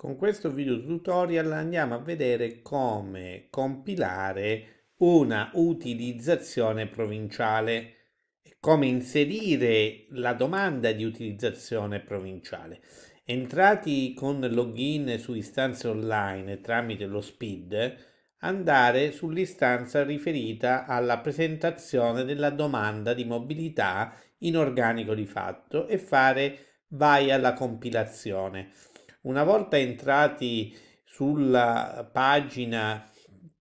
Con questo video tutorial andiamo a vedere come compilare una utilizzazione provinciale e come inserire la domanda di utilizzazione provinciale. Entrati con login su istanze online tramite lo SPID, andare sull'istanza riferita alla presentazione della domanda di mobilità in organico di fatto e fare vai alla compilazione. Una volta entrati sulla pagina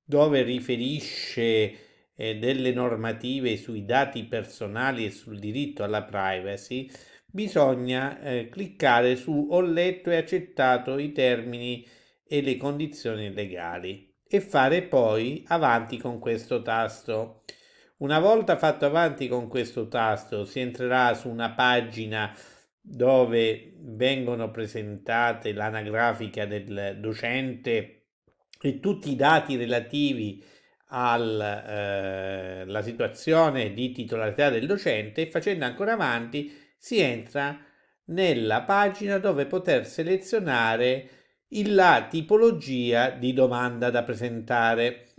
dove riferisce eh, delle normative sui dati personali e sul diritto alla privacy, bisogna eh, cliccare su Ho letto e accettato i termini e le condizioni legali e fare poi avanti con questo tasto. Una volta fatto avanti con questo tasto si entrerà su una pagina dove vengono presentate l'anagrafica del docente e tutti i dati relativi alla eh, situazione di titolarità del docente e facendo ancora avanti si entra nella pagina dove poter selezionare la tipologia di domanda da presentare.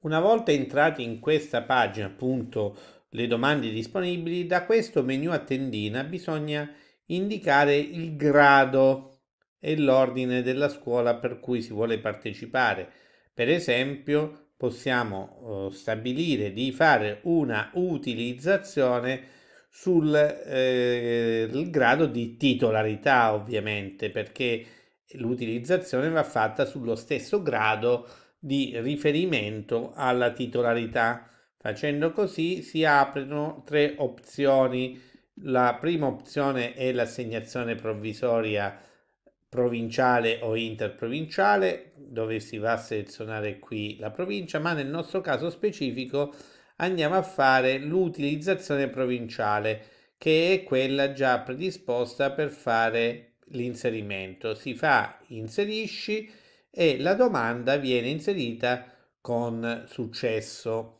Una volta entrati in questa pagina, appunto, le domande disponibili, da questo menu a tendina bisogna indicare il grado e l'ordine della scuola per cui si vuole partecipare. Per esempio, possiamo eh, stabilire di fare una utilizzazione sul eh, grado di titolarità, ovviamente, perché l'utilizzazione va fatta sullo stesso grado di riferimento alla titolarità Facendo così si aprono tre opzioni. La prima opzione è l'assegnazione provvisoria provinciale o interprovinciale, dove si va a selezionare qui la provincia, ma nel nostro caso specifico andiamo a fare l'utilizzazione provinciale, che è quella già predisposta per fare l'inserimento. Si fa inserisci e la domanda viene inserita con successo.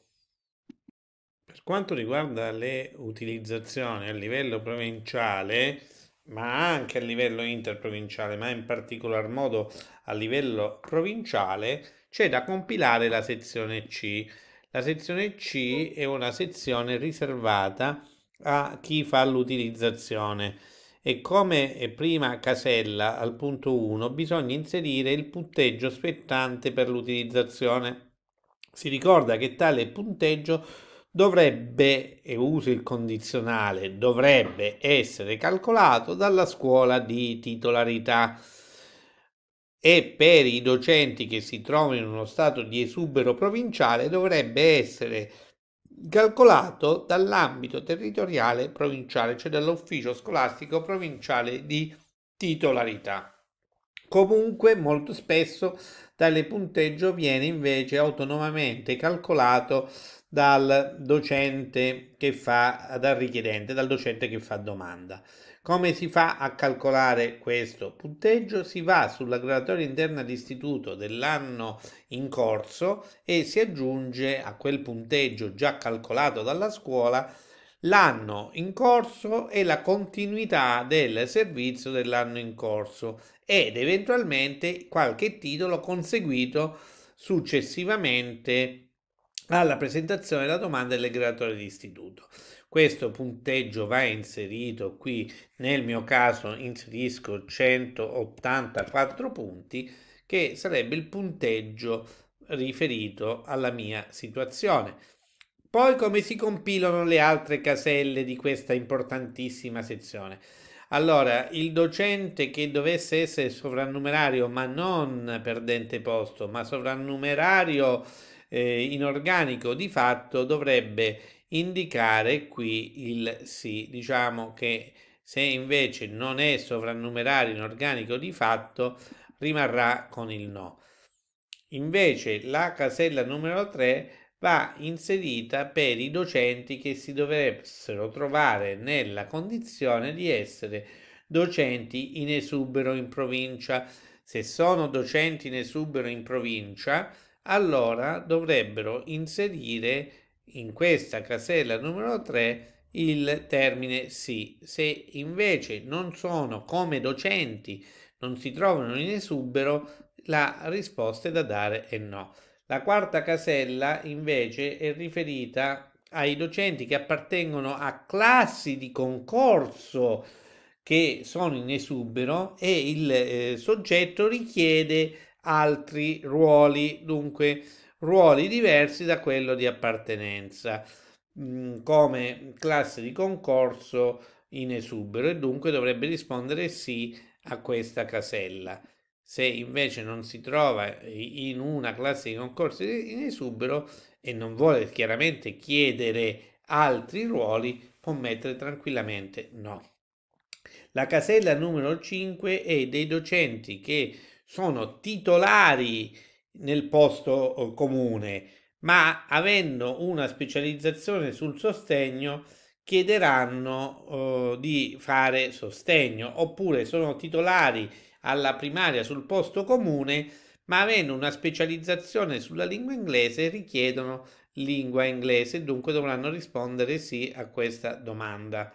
Per quanto riguarda le utilizzazioni a livello provinciale, ma anche a livello interprovinciale, ma in particolar modo a livello provinciale, c'è da compilare la sezione C. La sezione C è una sezione riservata a chi fa l'utilizzazione e come prima casella al punto 1 bisogna inserire il punteggio spettante per l'utilizzazione. Si ricorda che tale punteggio dovrebbe, e uso il condizionale, dovrebbe essere calcolato dalla scuola di titolarità e per i docenti che si trovano in uno stato di esubero provinciale dovrebbe essere calcolato dall'ambito territoriale provinciale, cioè dall'ufficio scolastico provinciale di titolarità. Comunque molto spesso tale punteggio viene invece autonomamente calcolato dal docente che fa dal richiedente, dal docente che fa domanda. Come si fa a calcolare questo punteggio? Si va sulla graduatoria interna d'istituto dell'anno in corso e si aggiunge a quel punteggio già calcolato dalla scuola l'anno in corso e la continuità del servizio dell'anno in corso ed eventualmente qualche titolo conseguito successivamente alla presentazione della domanda del legislatore di istituto. Questo punteggio va inserito qui, nel mio caso inserisco 184 punti, che sarebbe il punteggio riferito alla mia situazione. Poi come si compilano le altre caselle di questa importantissima sezione? Allora, il docente che dovesse essere sovrannumerario, ma non perdente posto, ma sovrannumerario eh, inorganico di fatto dovrebbe indicare qui il sì. Diciamo che se invece non è sovrannumerario inorganico di fatto rimarrà con il no. Invece la casella numero 3 va inserita per i docenti che si dovessero trovare nella condizione di essere docenti in esubero in provincia. Se sono docenti in esubero in provincia, allora dovrebbero inserire in questa casella numero 3 il termine sì. Se invece non sono come docenti, non si trovano in esubero, la risposta è da dare è no. La quarta casella invece è riferita ai docenti che appartengono a classi di concorso che sono in esubero e il eh, soggetto richiede altri ruoli, dunque ruoli diversi da quello di appartenenza, mm, come classe di concorso in esubero e dunque dovrebbe rispondere sì a questa casella. Se invece non si trova in una classe di concorso in esubero e non vuole chiaramente chiedere altri ruoli, può mettere tranquillamente no. La casella numero 5 è dei docenti che sono titolari nel posto eh, comune, ma avendo una specializzazione sul sostegno chiederanno eh, di fare sostegno oppure sono titolari alla primaria sul posto comune ma avendo una specializzazione sulla lingua inglese richiedono lingua inglese dunque dovranno rispondere sì a questa domanda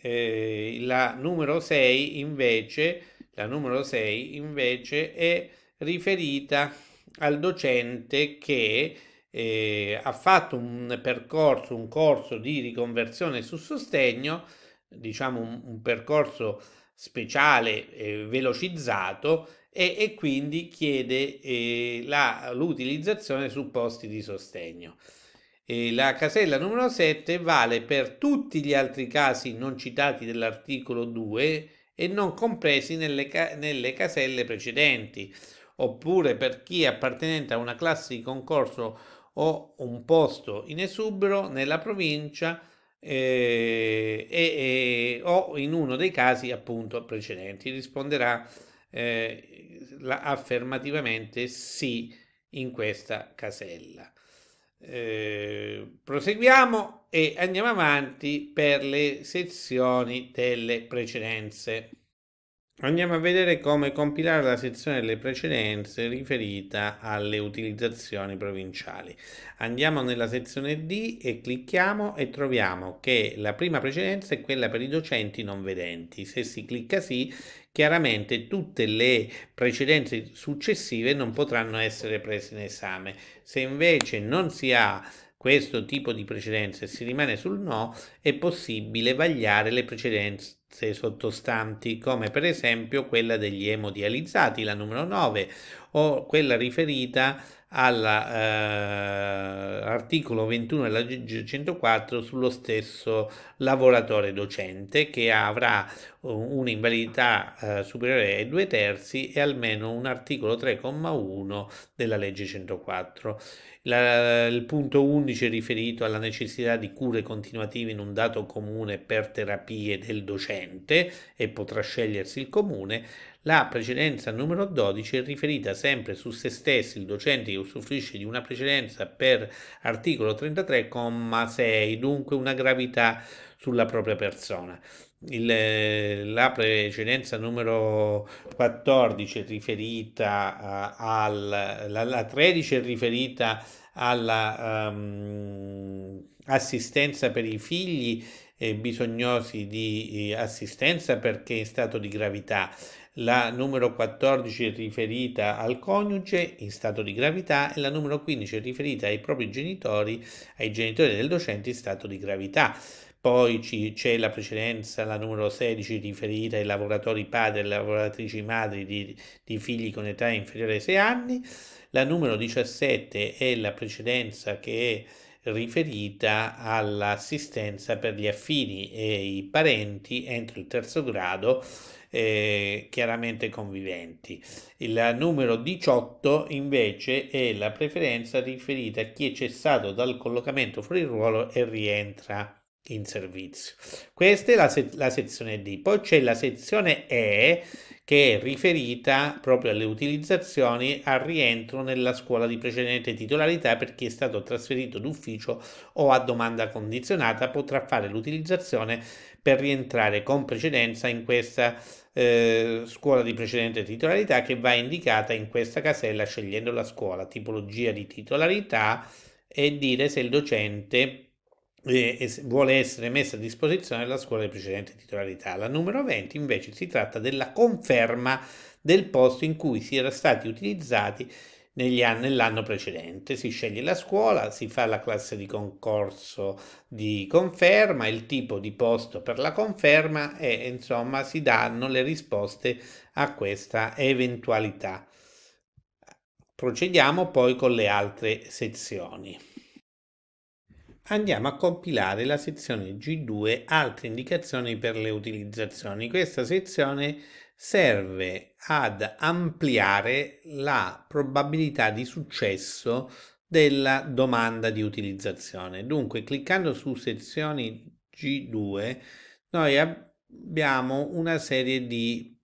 eh, la numero 6 invece la numero 6 invece è riferita al docente che eh, ha fatto un percorso, un corso di riconversione su sostegno, diciamo un, un percorso speciale eh, velocizzato e, e, quindi chiede eh, l'utilizzazione su posti di sostegno. E la casella numero 7 vale per tutti gli altri casi non citati dell'articolo 2 e non compresi nelle, ca nelle caselle precedenti, oppure per chi è appartenente a una classe di concorso o un posto in esubero nella provincia eh, eh, o in uno dei casi appunto precedenti. Risponderà eh, affermativamente sì in questa casella. Eh, proseguiamo e andiamo avanti per le sezioni delle precedenze. Andiamo a vedere come compilare la sezione delle precedenze riferita alle utilizzazioni provinciali. Andiamo nella sezione D e clicchiamo e troviamo che la prima precedenza è quella per i docenti non vedenti. Se si clicca sì, chiaramente tutte le precedenze successive non potranno essere prese in esame. Se invece non si ha questo tipo di precedenze si rimane sul no, è possibile vagliare le precedenze sottostanti, come per esempio quella degli emodializzati, la numero 9, o quella riferita all'articolo eh, 21 della legge 104 sullo stesso lavoratore docente che avrà un'invalidità eh, superiore ai due terzi e almeno un articolo 3,1 della legge 104. La, il punto 11 è riferito alla necessità di cure continuative in un dato comune per terapie del docente e potrà scegliersi il comune. La precedenza numero 12 è riferita sempre su se stessi il docente che usufruisce di una precedenza per articolo 33,6, dunque una gravità sulla propria persona. Il, eh, la precedenza numero 14 è riferita uh, al la, la, 13 è riferita all'assistenza ehm, um, per i figli eh, bisognosi di eh, assistenza perché in stato di gravità la numero 14 è riferita al coniuge in stato di gravità e la numero 15 è riferita ai propri genitori, ai genitori del docente in stato di gravità. Poi c'è la precedenza, la numero 16, riferita ai lavoratori padri e lavoratrici madri di, di figli con età inferiore ai 6 anni. La numero 17 è la precedenza che è riferita all'assistenza per gli affini e i parenti entro il terzo grado eh, chiaramente conviventi. Il numero 18 invece è la preferenza riferita a chi è cessato dal collocamento fuori ruolo e rientra in servizio. Questa è la, se la sezione D. Poi c'è la sezione E che è riferita proprio alle utilizzazioni al rientro nella scuola di precedente titolarità per chi è stato trasferito d'ufficio o a domanda condizionata potrà fare l'utilizzazione per rientrare con precedenza in questa eh, scuola di precedente titolarità che va indicata in questa casella scegliendo la scuola, tipologia di titolarità e dire se il docente vuole essere messa a disposizione della scuola di precedente titolarità. La numero 20 invece si tratta della conferma del posto in cui si era stati utilizzati anni, nell'anno precedente. Si sceglie la scuola, si fa la classe di concorso di conferma, il tipo di posto per la conferma e insomma si danno le risposte a questa eventualità. Procediamo poi con le altre sezioni andiamo a compilare la sezione G2 altre indicazioni per le utilizzazioni. Questa sezione serve ad ampliare la probabilità di successo della domanda di utilizzazione. Dunque, cliccando su sezioni G2, noi abbiamo una serie di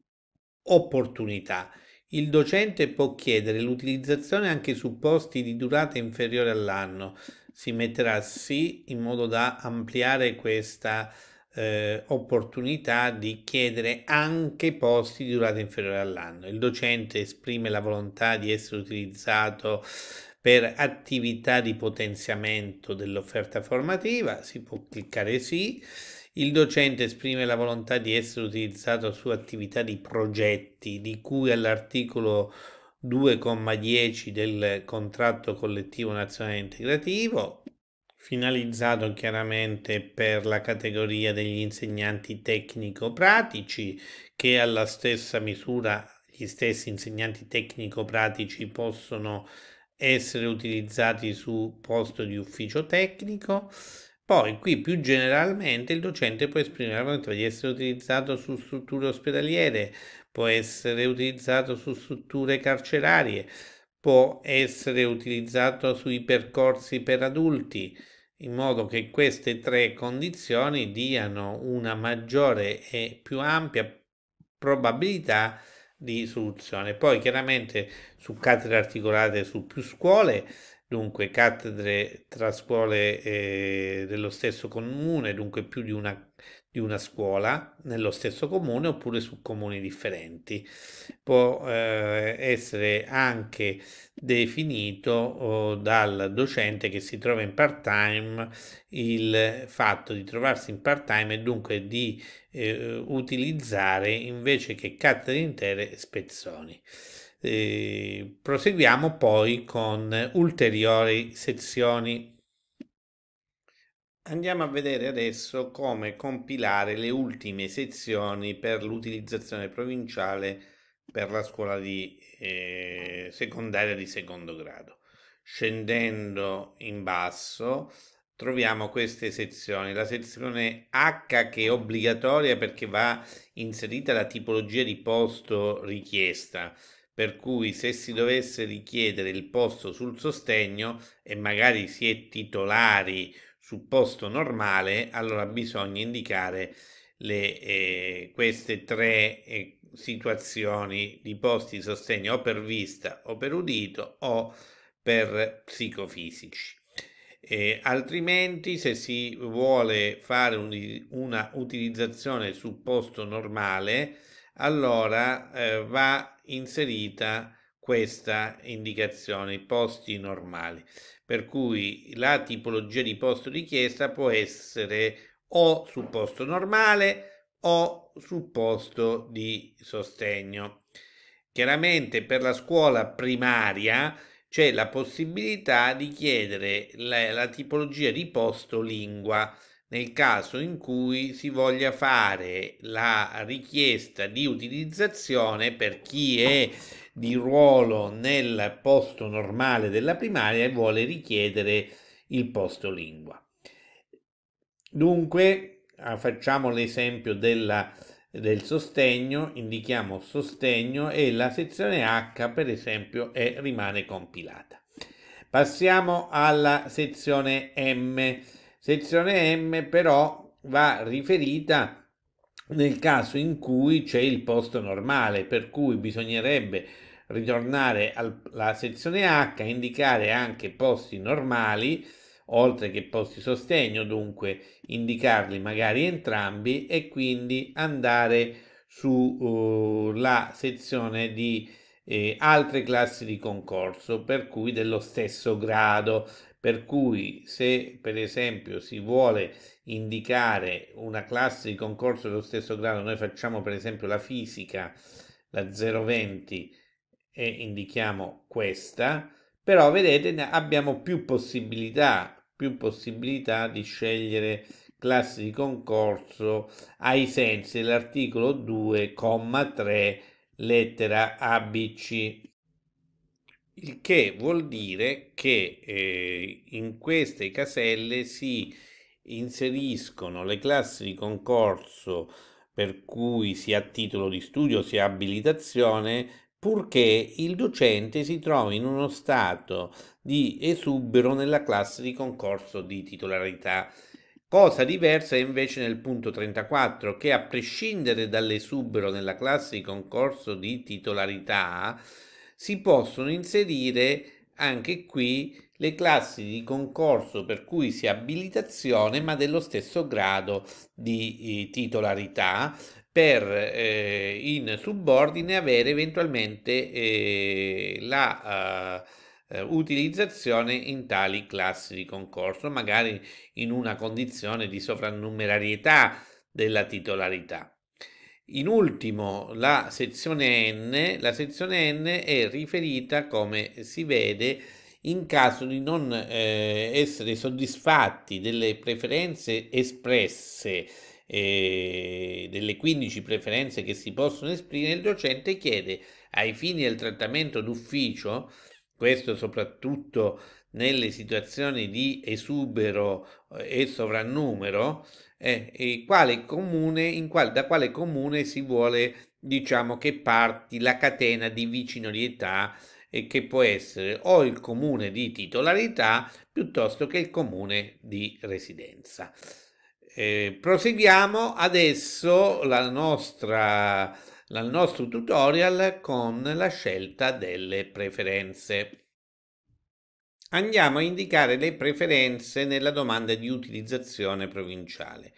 opportunità. Il docente può chiedere l'utilizzazione anche su posti di durata inferiore all'anno, si metterà sì in modo da ampliare questa eh, opportunità di chiedere anche posti di durata inferiore all'anno. Il docente esprime la volontà di essere utilizzato per attività di potenziamento dell'offerta formativa, si può cliccare sì. Il docente esprime la volontà di essere utilizzato su attività di progetti di cui all'articolo 2,10 del contratto collettivo nazionale integrativo, finalizzato chiaramente per la categoria degli insegnanti tecnico-pratici che alla stessa misura gli stessi insegnanti tecnico-pratici possono essere utilizzati su posto di ufficio tecnico. Poi qui più generalmente il docente può esprimere la volontà di essere utilizzato su strutture ospedaliere può essere utilizzato su strutture carcerarie, può essere utilizzato sui percorsi per adulti, in modo che queste tre condizioni diano una maggiore e più ampia probabilità di soluzione. Poi chiaramente su cattedre articolate su più scuole, dunque cattedre tra scuole eh, dello stesso comune, dunque più di una di una scuola nello stesso comune oppure su comuni differenti. Può eh, essere anche definito oh, dal docente che si trova in part-time il fatto di trovarsi in part-time e dunque di eh, utilizzare invece che cattedre intere spezzoni. Eh, proseguiamo poi con ulteriori sezioni Andiamo a vedere adesso come compilare le ultime sezioni per l'utilizzazione provinciale per la scuola di, eh, secondaria di secondo grado. Scendendo in basso troviamo queste sezioni. La sezione H che è obbligatoria perché va inserita la tipologia di posto richiesta per cui se si dovesse richiedere il posto sul sostegno e magari si è titolari supposto normale, allora bisogna indicare le, eh, queste tre eh, situazioni di posti di sostegno o per vista o per udito o per psicofisici. Eh, altrimenti, se si vuole fare un, una utilizzazione su posto normale, allora eh, va inserita questa indicazione, i posti normali, per cui la tipologia di posto richiesta può essere o su posto normale o su posto di sostegno. Chiaramente per la scuola primaria c'è la possibilità di chiedere la, la tipologia di posto lingua nel caso in cui si voglia fare la richiesta di utilizzazione per chi è di ruolo nel posto normale della primaria e vuole richiedere il posto lingua. Dunque, ah, facciamo l'esempio della, del sostegno, indichiamo sostegno e la sezione H per esempio è, rimane compilata. Passiamo alla sezione M Sezione M però va riferita nel caso in cui c'è il posto normale, per cui bisognerebbe ritornare alla sezione H, indicare anche posti normali, oltre che posti sostegno, dunque indicarli magari entrambi e quindi andare sulla uh, sezione di eh, altre classi di concorso, per cui dello stesso grado per cui se per esempio si vuole indicare una classe di concorso dello stesso grado, noi facciamo per esempio la fisica, la 020 e indichiamo questa, però vedete abbiamo più possibilità, più possibilità di scegliere classi di concorso ai sensi dell'articolo 2,3 lettera ABC il che vuol dire che eh, in queste caselle si inseriscono le classi di concorso per cui si ha titolo di studio, si ha abilitazione, purché il docente si trovi in uno stato di esubero nella classe di concorso di titolarità. Cosa diversa è invece nel punto 34, che a prescindere dall'esubero nella classe di concorso di titolarità, si possono inserire anche qui le classi di concorso per cui si ha abilitazione ma dello stesso grado di eh, titolarità per eh, in subordine avere eventualmente eh, la eh, eh, utilizzazione in tali classi di concorso, magari in una condizione di sovrannumerarietà della titolarità. In ultimo, la sezione N, la sezione N è riferita, come si vede, in caso di non eh, essere soddisfatti delle preferenze espresse, eh, delle 15 preferenze che si possono esprimere, il docente chiede ai fini del trattamento d'ufficio, questo soprattutto nelle situazioni di esubero eh, e sovrannumero, eh, quale comune, in qual, da quale comune si vuole diciamo che parti la catena di vicinorietà e eh, che può essere o il comune di titolarità piuttosto che il comune di residenza. Eh, proseguiamo adesso la nostra, la nostro tutorial con la scelta delle preferenze. Andiamo a indicare le preferenze nella domanda di utilizzazione provinciale.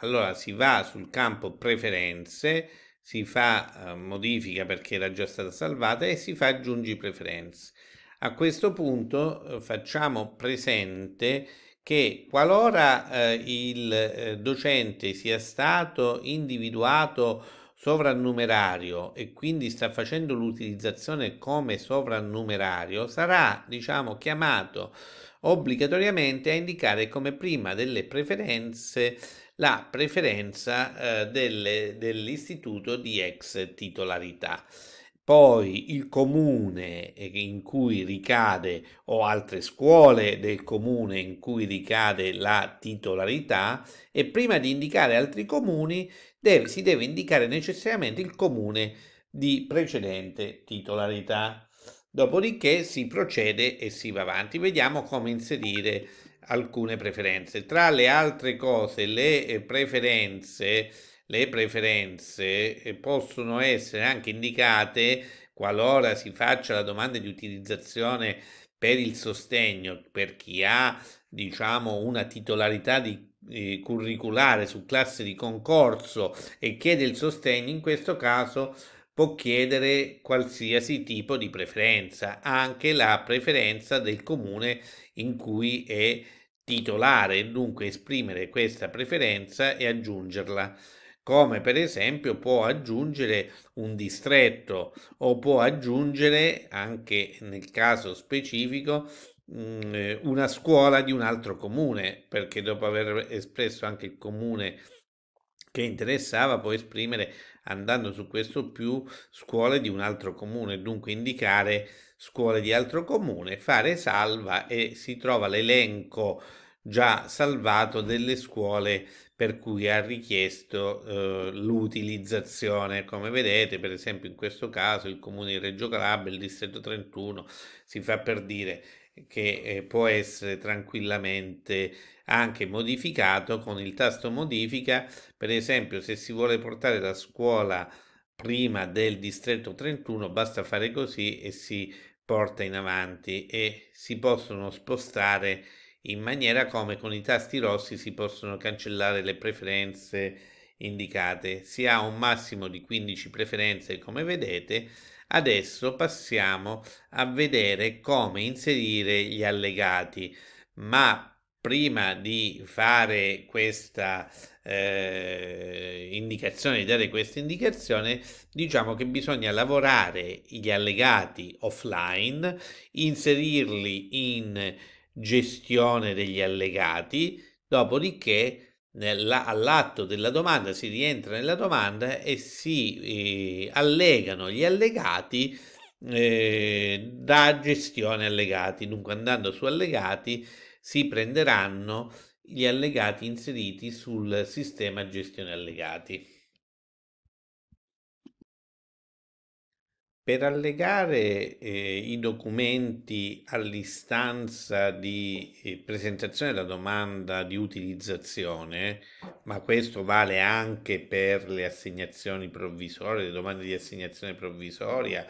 Allora si va sul campo preferenze, si fa eh, modifica perché era già stata salvata e si fa aggiungi preferenze. A questo punto eh, facciamo presente che qualora eh, il eh, docente sia stato individuato sovrannumerario e quindi sta facendo l'utilizzazione come sovrannumerario, sarà diciamo, chiamato obbligatoriamente a indicare come prima delle preferenze la preferenza eh, delle, dell'istituto di ex titolarità. Poi il comune eh, in cui ricade o altre scuole del comune in cui ricade la titolarità e prima di indicare altri comuni deve, si deve indicare necessariamente il comune di precedente titolarità. Dopodiché si procede e si va avanti. Vediamo come inserire alcune preferenze. Tra le altre cose, le eh, preferenze, le preferenze eh, possono essere anche indicate qualora si faccia la domanda di utilizzazione per il sostegno per chi ha diciamo una titolarità di eh, curriculare, su classe di concorso e chiede il sostegno, in questo caso può chiedere qualsiasi tipo di preferenza, anche la preferenza del comune in cui è titolare, dunque esprimere questa preferenza e aggiungerla come per esempio può aggiungere un distretto o può aggiungere anche nel caso specifico Mm, eh, una scuola di un altro comune, perché dopo aver espresso anche il comune che interessava, può esprimere andando su questo più scuole di un altro comune, dunque indicare scuole di altro comune, fare salva e si trova l'elenco già salvato delle scuole per cui ha richiesto eh, l'utilizzazione. Come vedete, per esempio, in questo caso il comune di Reggio Calabria, il distretto 31, si fa per dire che eh, può essere tranquillamente anche modificato con il tasto modifica, per esempio se si vuole portare la scuola prima del distretto 31 basta fare così e si porta in avanti e si possono spostare in maniera come con i tasti rossi si possono cancellare le preferenze indicate. Si ha un massimo di 15 preferenze come vedete, Adesso passiamo a vedere come inserire gli allegati, ma prima di fare questa eh, indicazione, di dare questa indicazione, diciamo che bisogna lavorare gli allegati offline, inserirli in gestione degli allegati, dopodiché nella, all'atto della domanda si rientra nella domanda e si eh, allegano gli allegati eh, da gestione allegati. Dunque andando su allegati si prenderanno gli allegati inseriti sul sistema gestione allegati. Per allegare eh, i documenti all'istanza di eh, presentazione della domanda di utilizzazione, ma questo vale anche per le assegnazioni provvisorie, le domande di assegnazione provvisoria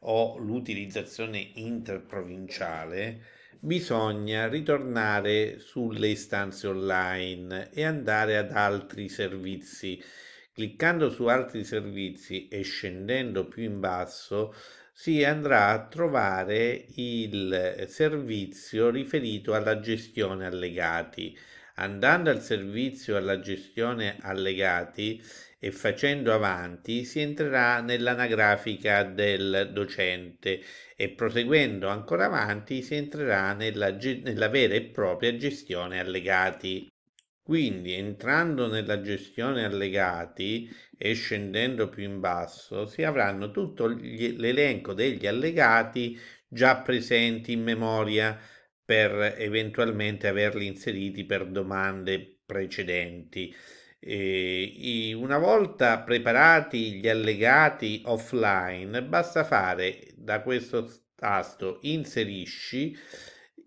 o l'utilizzazione interprovinciale, bisogna ritornare sulle istanze online e andare ad altri servizi Cliccando su altri servizi e scendendo più in basso si andrà a trovare il servizio riferito alla gestione allegati. Andando al servizio alla gestione allegati e facendo avanti si entrerà nell'anagrafica del docente e proseguendo ancora avanti si entrerà nella, nella vera e propria gestione allegati. Quindi entrando nella gestione allegati e scendendo più in basso si avranno tutto l'elenco degli allegati già presenti in memoria per eventualmente averli inseriti per domande precedenti. E una volta preparati gli allegati offline basta fare da questo tasto inserisci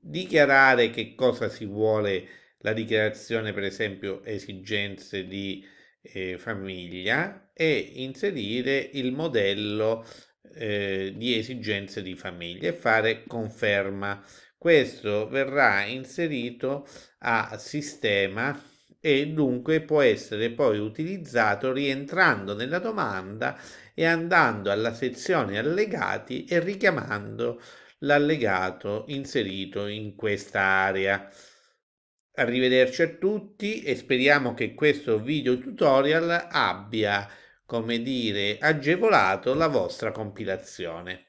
dichiarare che cosa si vuole la dichiarazione per esempio esigenze di eh, famiglia e inserire il modello eh, di esigenze di famiglia e fare conferma. Questo verrà inserito a sistema e dunque può essere poi utilizzato rientrando nella domanda e andando alla sezione allegati e richiamando l'allegato inserito in questa area. Arrivederci a tutti e speriamo che questo video tutorial abbia, come dire, agevolato la vostra compilazione.